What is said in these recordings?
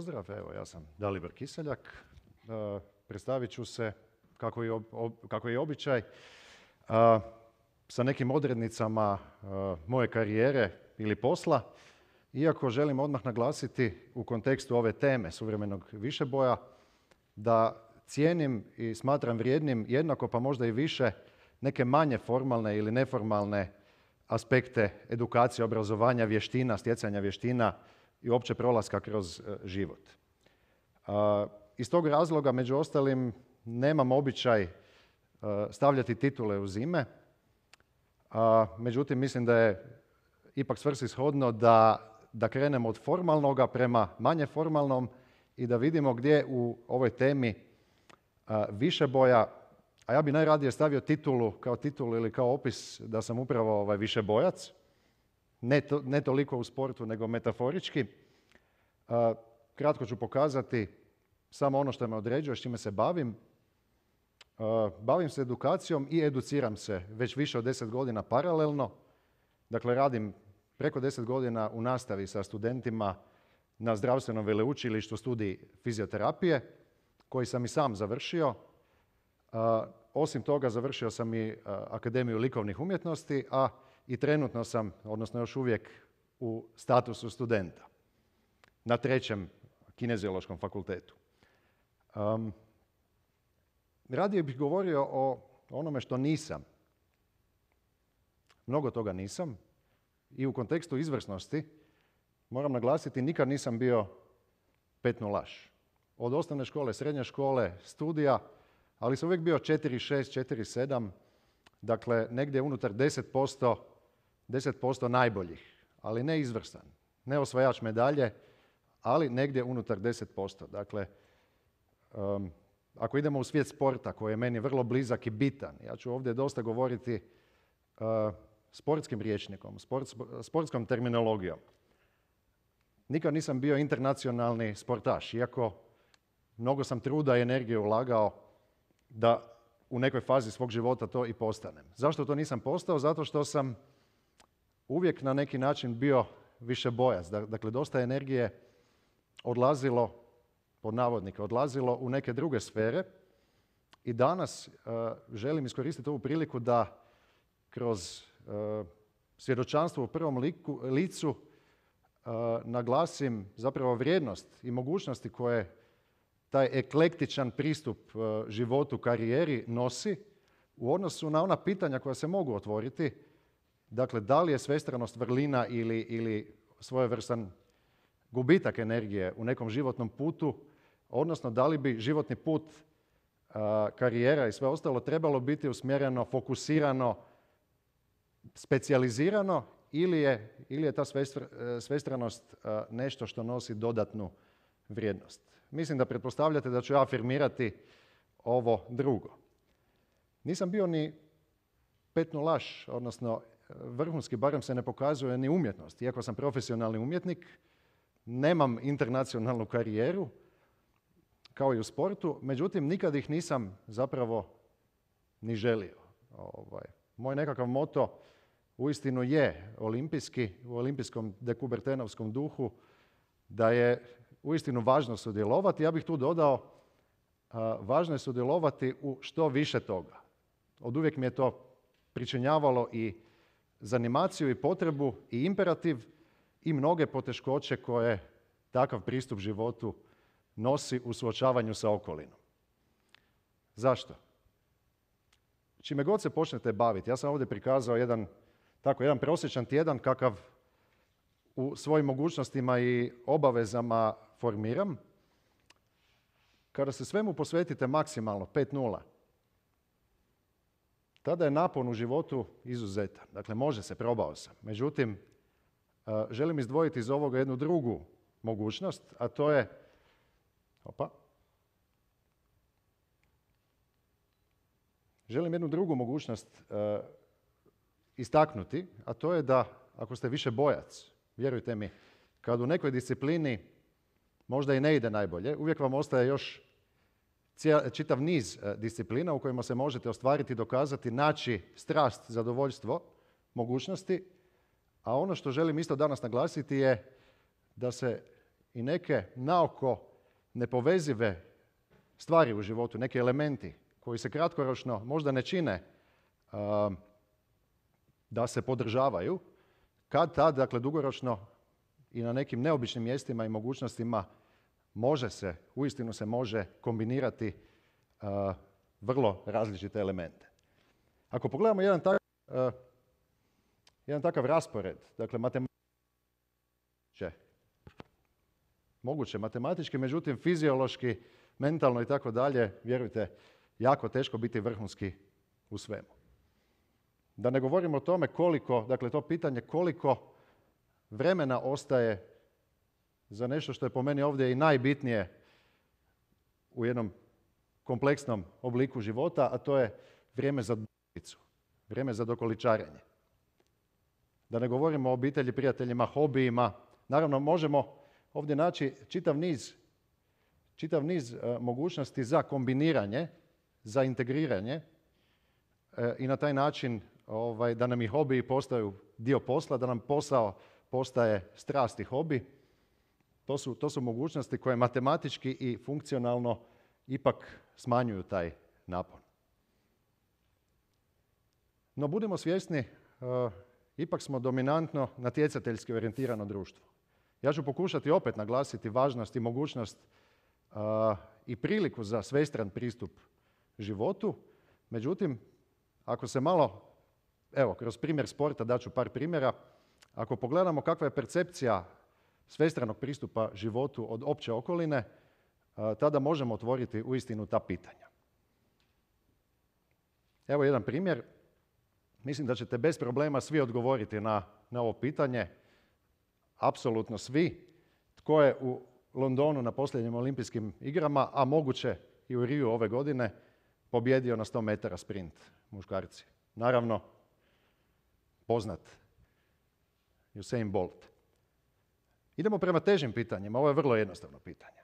pozdrav, evo ja sam Dalibor Kiseljak, e, predstavit ću se kako je, običaj e, sa nekim odrednicama e, moje karijere ili posla, iako želim odmah naglasiti u kontekstu ove teme suvremenog višeboja, da cijenim i smatram vrijednim jednako pa možda i više neke manje formalne ili neformalne aspekte edukacije, obrazovanja, vještina, stjecanja vještina, i uopće prolaska kroz e, život. Iz tog razloga, među ostalim, nemam običaj e, stavljati titule u zime. Međutim, mislim da je ipak svrsishodno da, da krenemo od formalnoga prema manje formalnom i da vidimo gdje u ovoj temi e, više boja, a ja bi najradije stavio titulu kao titulu ili kao opis da sam upravo ovaj više bojac, ne, to, ne toliko u sportu nego metaforički. E, kratko ću pokazati samo ono što me određuje, s čime se bavim. E, bavim se edukacijom i educiram se već više od deset godina paralelno. Dakle, radim preko deset godina u nastavi sa studentima na zdravstvenom veleučilištu studij fizioterapije, koji sam i sam završio. E, osim toga, završio sam i Akademiju likovnih umjetnosti, a i trenutno sam, odnosno još uvijek, u statusu studenta na trećem kineziološkom fakultetu. Um, radije bih govorio o onome što nisam. Mnogo toga nisam i u kontekstu izvrsnosti moram naglasiti nikad nisam bio petnulaš. Od osnovne škole, srednje škole, studija, ali sam uvijek bio 4.6, 4.7, dakle negdje unutar 10% 10% najboljih, ali ne izvrstan, ne osvajač medalje, ali negdje unutar 10%. Dakle, ako idemo u svijet sporta koji je meni vrlo blizak i bitan, ja ću ovdje dosta govoriti e, sportskim rječnikom, sportskom terminologijom. Nikad nisam bio internacionalni sportaš, iako mnogo sam truda i energije ulagao da u nekoj fazi svog života to i postanem. Zašto to nisam postao? Zato što sam uvijek na neki način bio više bojas. Dakle, dosta energije odlazilo, pod navodnike, odlazilo u neke druge sfere. I danas e, želim iskoristiti ovu priliku da kroz e, svjedočanstvo u prvom licu e, naglasim zapravo vrijednost i mogućnosti koje taj eklektičan pristup životu, karijeri nosi u odnosu na ona pitanja koja se mogu otvoriti Dakle, da li je svestranost vrlina ili, ili svojevrstan gubitak energije u nekom životnom putu, odnosno da li bi životni put, karijera i sve ostalo trebalo biti usmjereno, fokusirano, specijalizirano ili je, ili je ta e, svestranost e, nešto što nosi dodatnu vrijednost. Mislim da pretpostavljate da ću ja afirmirati ovo drugo. Nisam bio ni laš odnosno vrhunski barem se ne pokazuje ni umjetnost. Iako sam profesionalni umjetnik, nemam internacionalnu karijeru, kao i u sportu, međutim nikad ih nisam zapravo ni želio. Ovaj. Moj nekakav moto uistinu je olimpijski, u olimpijskom dekubertenovskom duhu, da je uistinu važno sudjelovati. Ja bih tu dodao, važno je sudjelovati u što više toga. Od uvijek mi je to pričinjavalo i zanimaciju i potrebu i imperativ i mnoge poteškoće koje takav pristup životu nosi u suočavanju sa okolinom. Zašto? Čime god se počnete baviti, ja sam ovdje prikazao jedan, tako, jedan prosječan tjedan kakav u svojim mogućnostima i obavezama formiram, kada se svemu posvetite maksimalno, 5 tada je napon u životu izuzetan. Dakle, može se, probao sam. Međutim, e, želim izdvojiti iz ovoga jednu drugu mogućnost, a to je... Opa. Želim jednu drugu mogućnost e, istaknuti, a to je da ako ste više bojac, vjerujte mi, kad u nekoj disciplini možda i ne ide najbolje, uvijek vam ostaje još čitav niz e, disciplina u kojima se možete ostvariti, dokazati, naći strast, zadovoljstvo, mogućnosti. A ono što želim isto danas naglasiti je da se i neke naoko nepovezive stvari u životu, neki elementi koji se kratkoročno možda ne čine um, da se podržavaju, kad tad, dakle dugoročno i na nekim neobičnim mjestima i mogućnostima može se, uistinu se može kombinirati uh, vrlo različite elemente. Ako pogledamo jedan, takav uh, raspored, dakle će moguće matematički, međutim fiziološki, mentalno i tako dalje, vjerujte, jako teško biti vrhunski u svemu. Da ne govorimo o tome koliko, dakle to pitanje koliko vremena ostaje za nešto što je po meni ovdje i najbitnije u jednom kompleksnom obliku života, a to je vrijeme za dolicu, vrijeme za dokoličarenje. Da ne govorimo o obitelji, prijateljima, hobijima. Naravno, možemo ovdje naći čitav niz, čitav niz e, mogućnosti za kombiniranje, za integriranje e, i na taj način ovaj, da nam i hobiji postaju dio posla, da nam posao postaje strast i hobi to su, mogućnosti koje matematički i funkcionalno ipak smanjuju taj napon. No budimo svjesni, e, ipak smo dominantno natjecateljski orijentirano društvo. Ja ću pokušati opet naglasiti važnost i mogućnost e, i priliku za svestran pristup životu. Međutim, ako se malo, evo, kroz primjer sporta daću par primjera, ako pogledamo kakva je percepcija svestranog pristupa životu od opće okoline, e, tada možemo otvoriti uistinu ta pitanja. Evo jedan primjer. Mislim da ćete bez problema svi odgovoriti na, ovo pitanje. Apsolutno svi. Tko je u Londonu na posljednjim olimpijskim igrama, a moguće i u Riju ove godine, pobjedio na 100 metara sprint muškarci. Naravno, poznat Usain Bolt. Idemo prema težim pitanjima. Ovo je vrlo jednostavno pitanje.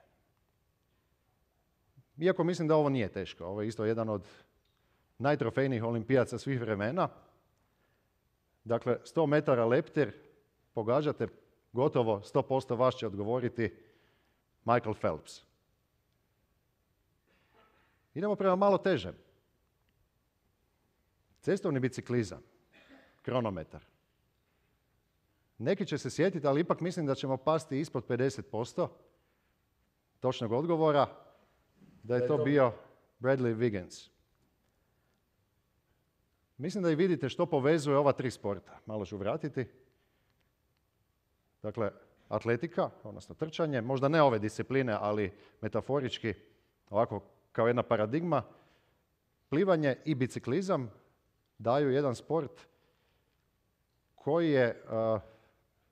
Iako mislim da ovo nije teško. Ovo je isto jedan od najtrofejnijih olimpijaca svih vremena. Dakle, 100 metara leptir pogađate gotovo 100% vas će odgovoriti Michael Phelps. Idemo prema malo težem. Cestovni biciklizam, kronometar. Neki će se sjetiti, ali ipak mislim da ćemo pasti ispod 50% točnog odgovora, da je to bio Bradley Wiggins. Mislim da i vidite što povezuje ova tri sporta. Malo ću vratiti. Dakle, atletika, odnosno trčanje, možda ne ove discipline, ali metaforički, ovako kao jedna paradigma, plivanje i biciklizam daju jedan sport koji je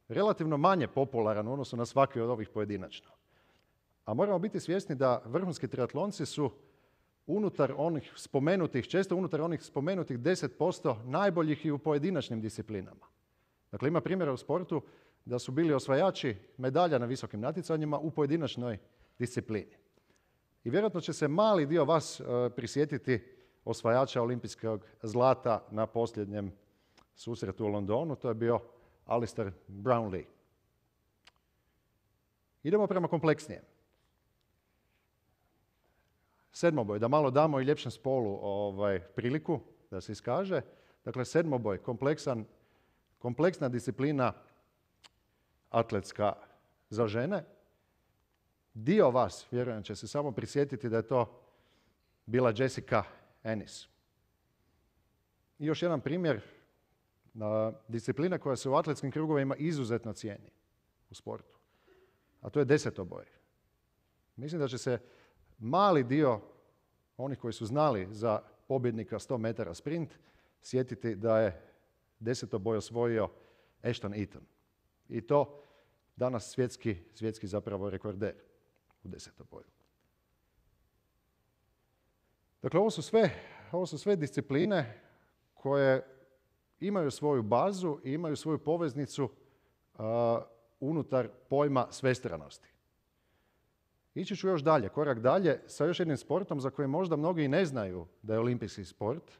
relativno manje popularan u odnosu na svaki od ovih pojedinačno. A moramo biti svjesni da vrhunski triatlonci su unutar onih spomenutih, često unutar onih spomenutih 10% najboljih i u pojedinačnim disciplinama. Dakle, ima primjera u sportu da su bili osvajači medalja na visokim natjecanjima u pojedinačnoj disciplini. I vjerojatno će se mali dio vas e, prisjetiti osvajača olimpijskog zlata na posljednjem susretu u Londonu. To je bio Alistair Brownlee. Idemo prema kompleksnijem. Sedmoboj, da malo damo i ljepšem spolu ovaj, priliku da se iskaže. Dakle, sedmoboj, kompleksan, kompleksna disciplina atletska za žene. Dio vas, vjerujem, će se samo prisjetiti da je to bila Jessica Ennis. I još jedan primjer disciplina koja se u atletskim krugovima izuzetno cijeni u sportu, a to je deset oboje. Mislim da će se mali dio onih koji su znali za pobjednika 100 metara sprint sjetiti da je desetoboj osvojio Ashton Eaton. I to danas svjetski, svjetski zapravo rekorder u desetoboju. Dakle, ovo su sve discipline koje imaju svoju bazu i imaju svoju poveznicu uh, unutar pojma svestranosti. Ići ću još dalje, korak dalje, sa još jednim sportom za koji možda mnogi i ne znaju da je olimpijski sport,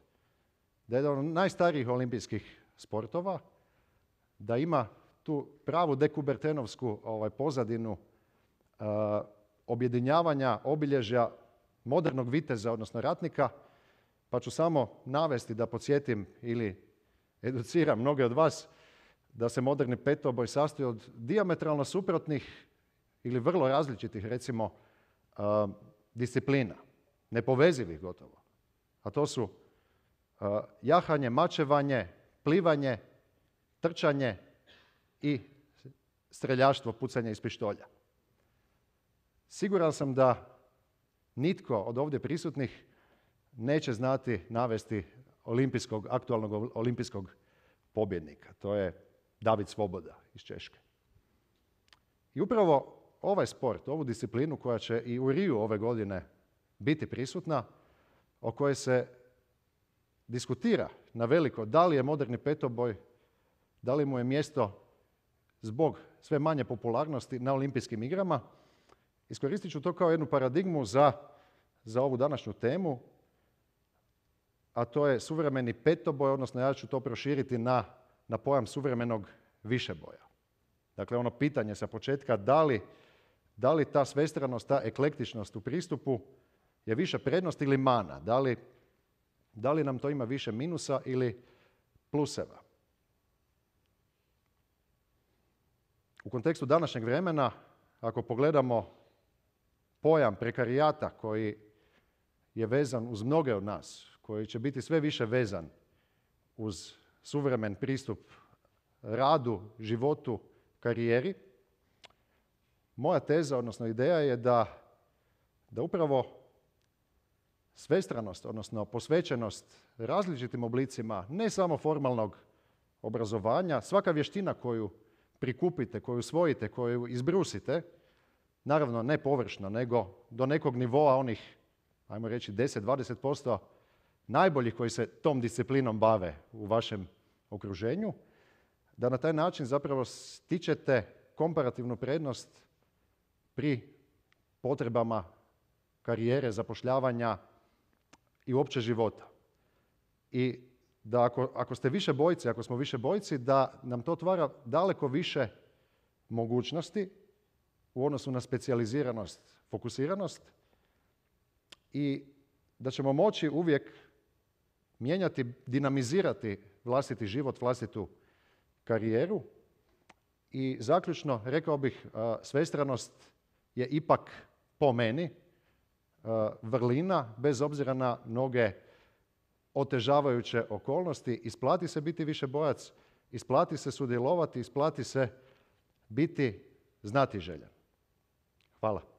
da je jedan od najstarijih olimpijskih sportova, da ima tu pravu dekubertenovsku ovaj, pozadinu uh, objedinjavanja obilježja modernog viteza, odnosno ratnika, pa ću samo navesti da podsjetim ili educira mnoge od vas da se moderni petoboj sastoji od diametralno suprotnih ili vrlo različitih, recimo, disciplina, nepovezivih gotovo. A to su jahanje, mačevanje, plivanje, trčanje i streljaštvo, pucanje iz pištolja. Siguran sam da nitko od ovdje prisutnih neće znati navesti olimpijskog, aktualnog olimpijskog pobjednika. To je David Svoboda iz Češke. I upravo ovaj sport, ovu disciplinu koja će i u Riju ove godine biti prisutna, o kojoj se diskutira na veliko da li je moderni petoboj, da li mu je mjesto zbog sve manje popularnosti na olimpijskim igrama. Iskoristit ću to kao jednu paradigmu za, za ovu današnju temu a to je suvremeni petoboj, odnosno ja ću to proširiti na, na pojam suvremenog višeboja. Dakle, ono pitanje sa početka da li, ta svestranost, ta eklektičnost u pristupu je više prednost ili mana? Da da li nam to ima više minusa ili pluseva? U kontekstu današnjeg vremena, ako pogledamo pojam prekarijata koji je vezan uz mnoge od nas, koji će biti sve više vezan uz suvremen pristup radu, životu, karijeri, moja teza, odnosno ideja je da, da upravo svestranost, odnosno posvećenost različitim oblicima, ne samo formalnog obrazovanja, svaka vještina koju prikupite, koju usvojite, koju izbrusite, naravno ne površno, nego do nekog nivoa onih, ajmo reći, 10-20% najboljih koji se tom disciplinom bave u vašem okruženju, da na taj način zapravo stičete komparativnu prednost pri potrebama karijere, zapošljavanja i uopće života. I da ako, ako ste više bojci, ako smo više bojci, da nam to otvara daleko više mogućnosti u odnosu na specijaliziranost, fokusiranost i da ćemo moći uvijek mijenjati, dinamizirati vlastiti život, vlastitu karijeru. I zaključno, rekao bih, svestranost je ipak po meni vrlina, bez obzira na mnoge otežavajuće okolnosti. Isplati se biti više bojac, isplati se sudjelovati, isplati se biti znati željen. Hvala.